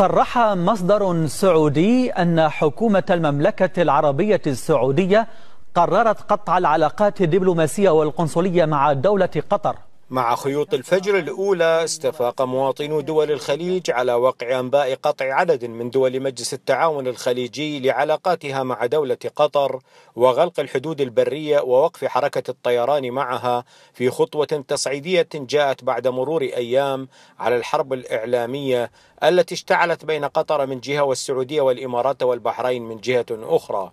صرح مصدر سعودي أن حكومة المملكة العربية السعودية قررت قطع العلاقات الدبلوماسية والقنصلية مع دولة قطر مع خيوط الفجر الأولى استفاق مواطنو دول الخليج على وقع أنباء قطع عدد من دول مجلس التعاون الخليجي لعلاقاتها مع دولة قطر وغلق الحدود البرية ووقف حركة الطيران معها في خطوة تصعيدية جاءت بعد مرور أيام على الحرب الإعلامية التي اشتعلت بين قطر من جهة والسعودية والإمارات والبحرين من جهة أخرى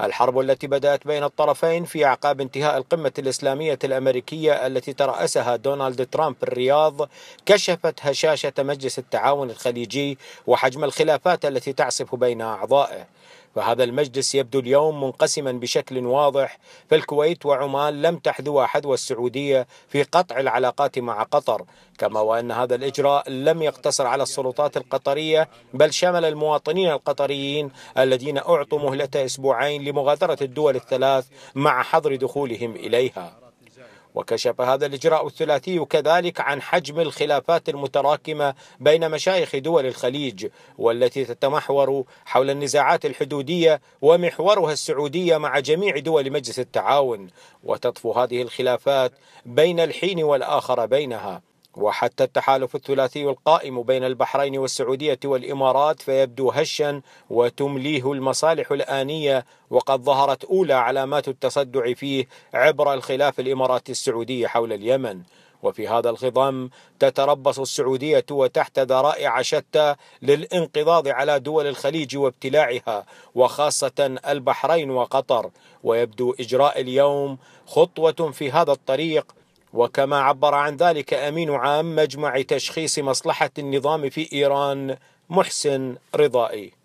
الحرب التي بدأت بين الطرفين في أعقاب انتهاء القمة الإسلامية الأمريكية التي ترأسها دونالد ترامب الرياض كشفت هشاشة مجلس التعاون الخليجي وحجم الخلافات التي تعصف بين أعضائه فهذا المجلس يبدو اليوم منقسما بشكل واضح فالكويت وعمان لم تحذوها حذوى السعودية في قطع العلاقات مع قطر كما وأن هذا الإجراء لم يقتصر على السلطات القطرية بل شمل المواطنين القطريين الذين أعطوا مهلة أسبوعين لمغادرة الدول الثلاث مع حظر دخولهم إليها وكشف هذا الإجراء الثلاثي كذلك عن حجم الخلافات المتراكمة بين مشايخ دول الخليج والتي تتمحور حول النزاعات الحدودية ومحورها السعودية مع جميع دول مجلس التعاون وتطفو هذه الخلافات بين الحين والآخر بينها وحتى التحالف الثلاثي القائم بين البحرين والسعودية والإمارات فيبدو هشا وتمليه المصالح الآنية وقد ظهرت أولى علامات التصدع فيه عبر الخلاف الإماراتي السعودي حول اليمن وفي هذا الخضم تتربص السعودية وتحت ذرائع شتى للانقضاض على دول الخليج وابتلاعها وخاصة البحرين وقطر ويبدو إجراء اليوم خطوة في هذا الطريق وكما عبر عن ذلك امين عام مجمع تشخيص مصلحه النظام في ايران محسن رضائي